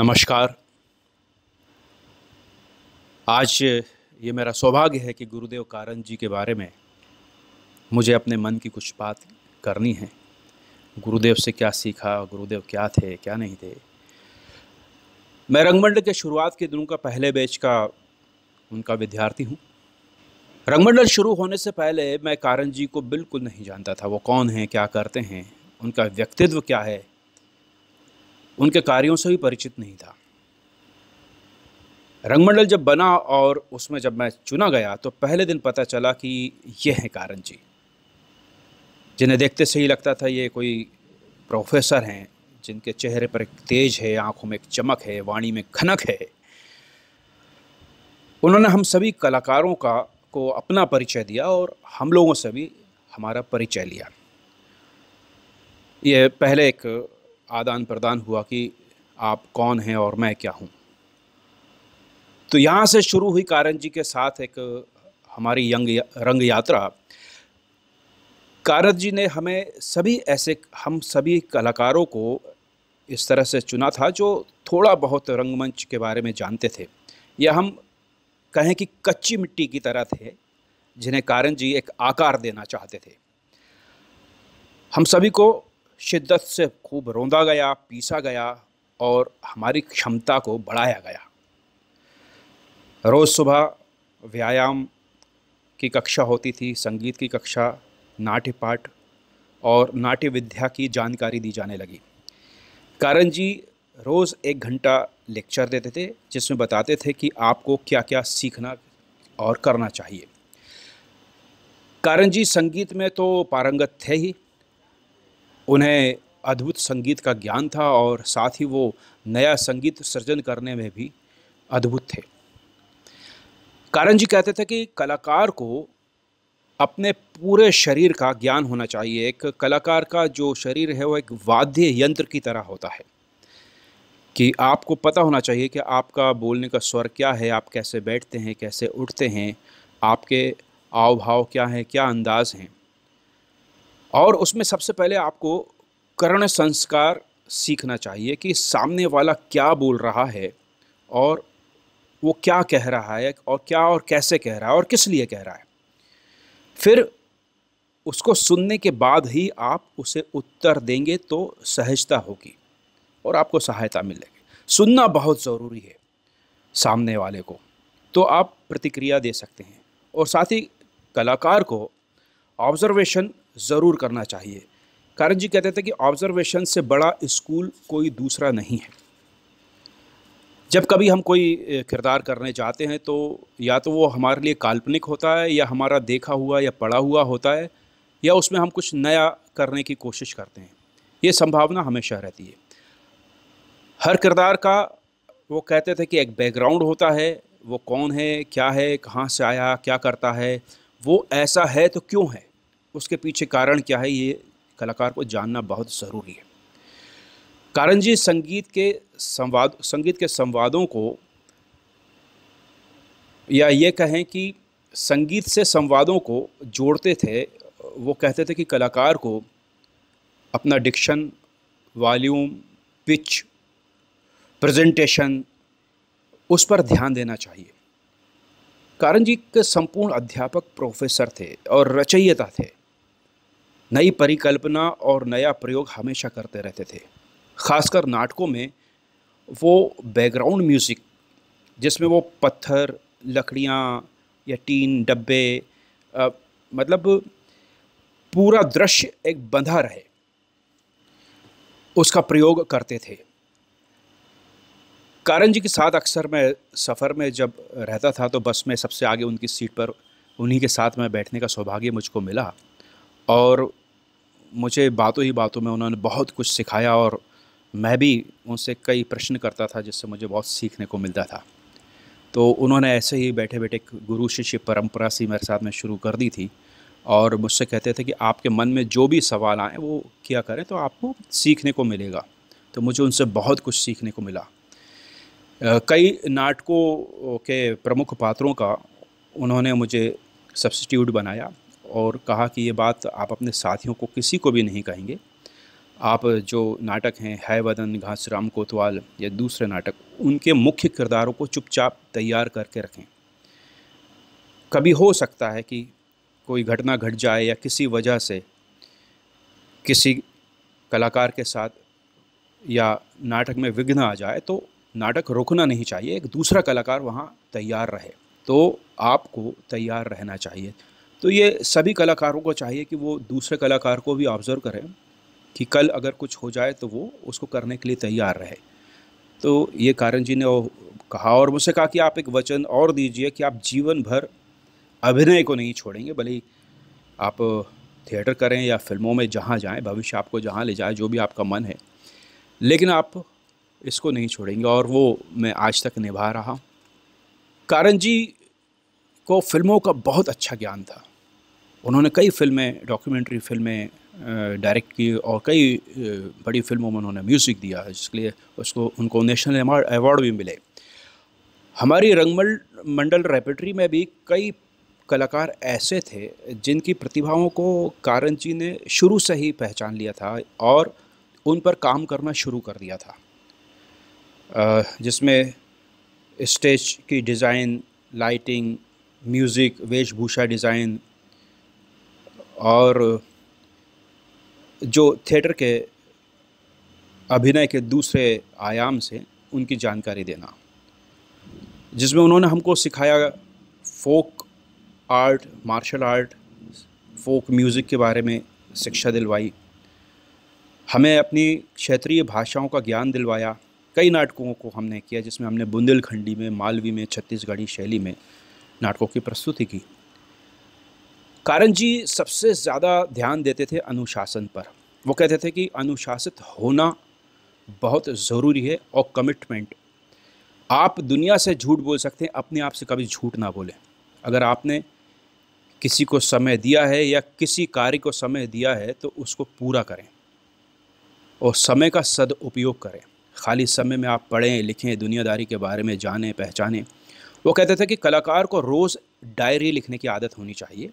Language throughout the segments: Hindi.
नमस्कार आज ये मेरा सौभाग्य है कि गुरुदेव कारण जी के बारे में मुझे अपने मन की कुछ बात करनी है गुरुदेव से क्या सीखा गुरुदेव क्या थे क्या नहीं थे मैं रंगमंडल के शुरुआत के दिनों का पहले बैच का उनका विद्यार्थी हूँ रंगमंडल शुरू होने से पहले मैं कारण जी को बिल्कुल नहीं जानता था वो कौन हैं क्या करते हैं उनका व्यक्तित्व क्या है उनके कार्यों से भी परिचित नहीं था रंगमंडल जब बना और उसमें जब मैं चुना गया तो पहले दिन पता चला कि ये हैं कारण जी जिन्हें देखते से ही लगता था ये कोई प्रोफेसर हैं जिनके चेहरे पर एक तेज है आंखों में एक चमक है वाणी में खनक है उन्होंने हम सभी कलाकारों का को अपना परिचय दिया और हम लोगों से भी हमारा परिचय लिया ये पहले एक आदान प्रदान हुआ कि आप कौन हैं और मैं क्या हूँ तो यहाँ से शुरू हुई कारण जी के साथ एक हमारी यंग या, रंग यात्रा कारत जी ने हमें सभी ऐसे हम सभी कलाकारों को इस तरह से चुना था जो थोड़ा बहुत रंगमंच के बारे में जानते थे या हम कहें कि कच्ची मिट्टी की तरह थे जिन्हें कारण जी एक आकार देना चाहते थे हम सभी को शिद्दत से खूब रोंदा गया पीसा गया और हमारी क्षमता को बढ़ाया गया रोज़ सुबह व्यायाम की कक्षा होती थी संगीत की कक्षा नाट्य पाठ और नाट्य विद्या की जानकारी दी जाने लगी कारण जी रोज़ एक घंटा लेक्चर देते थे जिसमें बताते थे कि आपको क्या क्या सीखना और करना चाहिए कारण जी संगीत में तो पारंगत थे ही उन्हें अद्भुत संगीत का ज्ञान था और साथ ही वो नया संगीत सृजन करने में भी अद्भुत थे कारण जी कहते थे कि कलाकार को अपने पूरे शरीर का ज्ञान होना चाहिए एक कलाकार का जो शरीर है वह एक वाद्य यंत्र की तरह होता है कि आपको पता होना चाहिए कि आपका बोलने का स्वर क्या है आप कैसे बैठते हैं कैसे उठते हैं आपके आव भाव क्या हैं क्या अंदाज हैं और उसमें सबसे पहले आपको करण संस्कार सीखना चाहिए कि सामने वाला क्या बोल रहा है और वो क्या कह रहा है और क्या और कैसे कह रहा है और किस लिए कह रहा है फिर उसको सुनने के बाद ही आप उसे उत्तर देंगे तो सहजता होगी और आपको सहायता मिलेगी सुनना बहुत ज़रूरी है सामने वाले को तो आप प्रतिक्रिया दे सकते हैं और साथ ही कलाकार को ऑब्जर्वेशन ज़रूर करना चाहिए कारण जी कहते थे कि ऑब्जर्वेशन से बड़ा स्कूल कोई दूसरा नहीं है जब कभी हम कोई किरदार करने जाते हैं तो या तो वो हमारे लिए काल्पनिक होता है या हमारा देखा हुआ या पढ़ा हुआ होता है या उसमें हम कुछ नया करने की कोशिश करते हैं ये संभावना हमेशा रहती है हर किरदार का वो कहते थे कि एक बैकग्राउंड होता है वो कौन है क्या है कहाँ से आया क्या करता है वो ऐसा है तो क्यों है उसके पीछे कारण क्या है ये कलाकार को जानना बहुत ज़रूरी है कारण जी संगीत के संवाद संगीत के संवादों को या ये कहें कि संगीत से संवादों को जोड़ते थे वो कहते थे कि कलाकार को अपना डिक्शन वॉल्यूम पिच प्रेजेंटेशन उस पर ध्यान देना चाहिए कारण जी के संपूर्ण अध्यापक प्रोफेसर थे और रचयिता थे नई परिकल्पना और नया प्रयोग हमेशा करते रहते थे खासकर नाटकों में वो बैकग्राउंड म्यूज़िक जिसमें वो पत्थर लकड़ियाँ या टीन डब्बे मतलब पूरा दृश्य एक बंधा रहे उसका प्रयोग करते थे कारण जी के साथ अक्सर मैं सफ़र में जब रहता था तो बस में सबसे आगे उनकी सीट पर उन्हीं के साथ मैं बैठने का सौभाग्य मुझको मिला और मुझे बातों ही बातों में उन्होंने बहुत कुछ सिखाया और मैं भी उनसे कई प्रश्न करता था जिससे मुझे बहुत सीखने को मिलता था तो उन्होंने ऐसे ही बैठे बैठे गुरु शिष्य परंपरा सी मेरे साथ में शुरू कर दी थी और मुझसे कहते थे कि आपके मन में जो भी सवाल आए वो किया करें तो आपको सीखने को मिलेगा तो मुझे उनसे बहुत कुछ सीखने को मिला कई नाटकों के प्रमुख पात्रों का उन्होंने मुझे सब्सटीट्यूट बनाया और कहा कि ये बात आप अपने साथियों को किसी को भी नहीं कहेंगे आप जो नाटक हैं है वदन घासराम कोतवाल या दूसरे नाटक उनके मुख्य किरदारों को चुपचाप तैयार करके रखें कभी हो सकता है कि कोई घटना घट जाए या किसी वजह से किसी कलाकार के साथ या नाटक में विघ्न आ जाए तो नाटक रुकना नहीं चाहिए एक दूसरा कलाकार वहाँ तैयार रहे तो आपको तैयार रहना चाहिए तो ये सभी कलाकारों को चाहिए कि वो दूसरे कलाकार को भी ऑब्ज़र्व करें कि कल अगर कुछ हो जाए तो वो उसको करने के लिए तैयार रहे तो ये कारण जी ने कहा और मुझसे कहा कि आप एक वचन और दीजिए कि आप जीवन भर अभिनय को नहीं छोड़ेंगे भले आप थिएटर करें या फिल्मों में जहाँ जाएं भविष्य आपको जहाँ ले जाए जो भी आपका मन है लेकिन आप इसको नहीं छोड़ेंगे और वो मैं आज तक निभा रहा कारण जी को फिल्मों का बहुत अच्छा ज्ञान था उन्होंने कई फिल्में डॉक्यूमेंट्री फिल्में डायरेक्ट की और कई बड़ी फिल्मों में उन्होंने म्यूज़िक दिया है जिसके लिए उसको उनको नेशनल अवार्ड भी मिले हमारी रंगमल मंडल रेपेटरी में भी कई कलाकार ऐसे थे जिनकी प्रतिभाओं को कारण जी ने शुरू से ही पहचान लिया था और उन पर काम करना शुरू कर दिया था जिसमें स्टेज की डिज़ाइन लाइटिंग म्यूज़िक वेशभूषा डिज़ाइन और जो थिएटर के अभिनय के दूसरे आयाम से उनकी जानकारी देना जिसमें उन्होंने हमको सिखाया folk art martial art folk music के बारे में शिक्षा दिलवाई हमें अपनी क्षेत्रीय भाषाओं का ज्ञान दिलवाया कई नाटकों को हमने किया जिसमें हमने बुंदेलखंडी में मालवी में छत्तीसगढ़ी शैली में नाटकों की प्रस्तुति की कारण जी सबसे ज़्यादा ध्यान देते थे अनुशासन पर वो कहते थे कि अनुशासित होना बहुत ज़रूरी है और कमिटमेंट आप दुनिया से झूठ बोल सकते हैं अपने आप से कभी झूठ ना बोलें अगर आपने किसी को समय दिया है या किसी कार्य को समय दिया है तो उसको पूरा करें और समय का सदउपयोग करें खाली समय में आप पढ़ें लिखें दुनियादारी के बारे में जानें पहचानें वो कहते थे कि कलाकार को रोज़ डायरी लिखने की आदत होनी चाहिए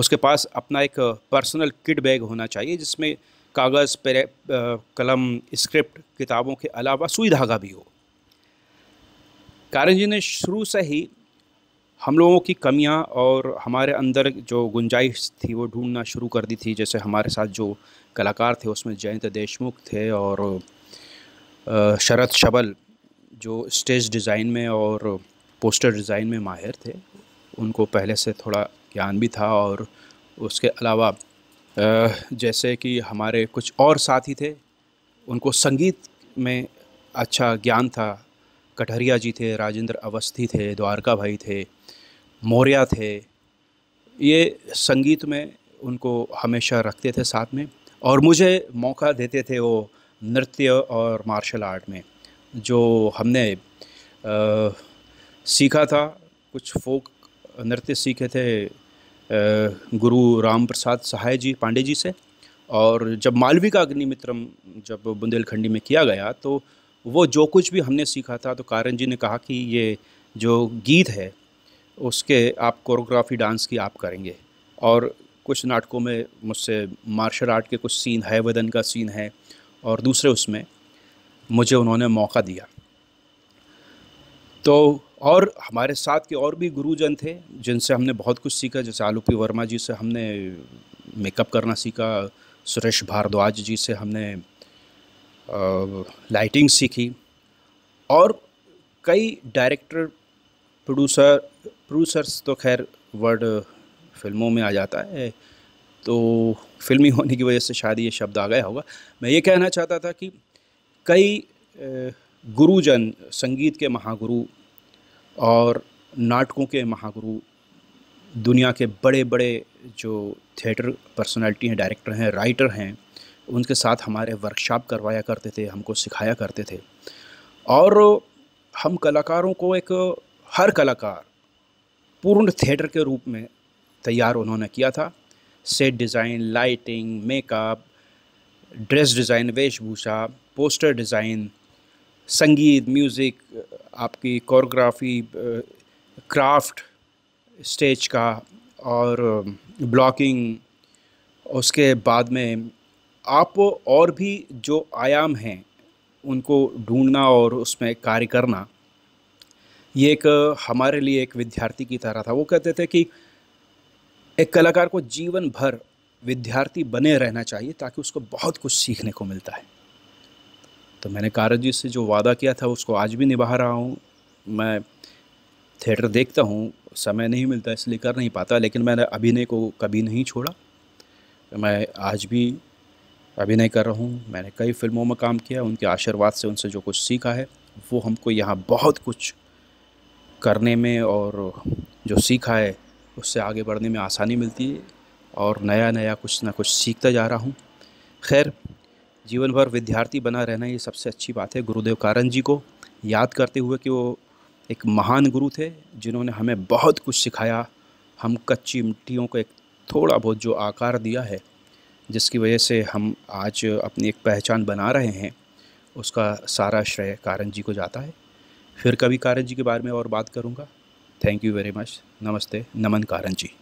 उसके पास अपना एक पर्सनल किट बैग होना चाहिए जिसमें कागज़ कलम स्क्रिप्ट किताबों के अलावा सुई धागा भी हो कारण जी ने शुरू से ही हम लोगों की कमियां और हमारे अंदर जो गुंजाइश थी वो ढूंढना शुरू कर दी थी जैसे हमारे साथ जो कलाकार थे उसमें जयंत देशमुख थे और शरद शबल जो स्टेज डिज़ाइन में और पोस्टर डिज़ाइन में माहिर थे उनको पहले से थोड़ा ज्ञान भी था और उसके अलावा जैसे कि हमारे कुछ और साथी थे उनको संगीत में अच्छा ज्ञान था कटहरिया जी थे राजेंद्र अवस्थी थे द्वारका भाई थे मौर्या थे ये संगीत में उनको हमेशा रखते थे साथ में और मुझे मौका देते थे वो नृत्य और मार्शल आर्ट में जो हमने आ, सीखा था कुछ फोक नृत्य सीखे थे गुरु राम प्रसाद सहाय जी पांडे जी से और जब मालवी का अग्निमित्रम जब बुंदेलखंडी में किया गया तो वो जो कुछ भी हमने सीखा था तो कारण जी ने कहा कि ये जो गीत है उसके आप कोरियोग्राफी डांस की आप करेंगे और कुछ नाटकों में मुझसे मार्शल आर्ट के कुछ सीन है वदन का सीन है और दूसरे उसमें मुझे उन्होंने मौका दिया तो और हमारे साथ के और भी गुरुजन थे जिनसे हमने बहुत कुछ सीखा जैसे आलूपी वर्मा जी से हमने मेकअप करना सीखा सुरेश भारद्वाज जी से हमने लाइटिंग सीखी और कई डायरेक्टर प्रोड्यूसर प्रोड्यूसर्स तो खैर वर्ड फिल्मों में आ जाता है तो फिल्मी होने की वजह से शायद ये शब्द आ गया होगा मैं ये कहना चाहता था कि कई गुरुजन संगीत के महागुरु और नाटकों के महागुरु दुनिया के बड़े बड़े जो थिएटर पर्सनालिटी हैं डायरेक्टर हैं राइटर हैं उनके साथ हमारे वर्कशॉप करवाया करते थे हमको सिखाया करते थे और हम कलाकारों को एक हर कलाकार पूर्ण थिएटर के रूप में तैयार उन्होंने किया था set design lighting makeup dress design वेशभूषा पोस्टर डिज़ाइन संगीत म्यूज़िक आपकी कोरियोग्राफी क्राफ्ट स्टेज का और ब्लॉकिंग um, उसके बाद में आप और भी जो आयाम हैं उनको ढूंढना और उसमें कार्य करना ये एक uh, हमारे लिए एक विद्यार्थी की तरह था वो कहते थे कि एक कलाकार को जीवन भर विद्यार्थी बने रहना चाहिए ताकि उसको बहुत कुछ सीखने को मिलता है तो मैंने कारा जी से जो वादा किया था उसको आज भी निभा रहा हूँ मैं थिएटर देखता हूँ समय नहीं मिलता इसलिए कर नहीं पाता लेकिन मैंने अभिनय को कभी नहीं छोड़ा मैं आज भी अभिनय कर रहा हूँ मैंने कई फिल्मों में काम किया उनके आशीर्वाद से उनसे जो कुछ सीखा है वो हमको यहाँ बहुत कुछ करने में और जो सीखा है उससे आगे बढ़ने में आसानी मिलती है और नया नया कुछ ना कुछ सीखता जा रहा हूँ खैर जीवन भर विद्यार्थी बना रहना ये सबसे अच्छी बात है गुरुदेव कारण जी को याद करते हुए कि वो एक महान गुरु थे जिन्होंने हमें बहुत कुछ सिखाया हम कच्ची मिट्टियों को एक थोड़ा बहुत जो आकार दिया है जिसकी वजह से हम आज अपनी एक पहचान बना रहे हैं उसका सारा श्रेय कारण जी को जाता है फिर कभी कारण जी के बारे में और बात करूँगा थैंक यू वेरी मच नमस्ते नमन कारण जी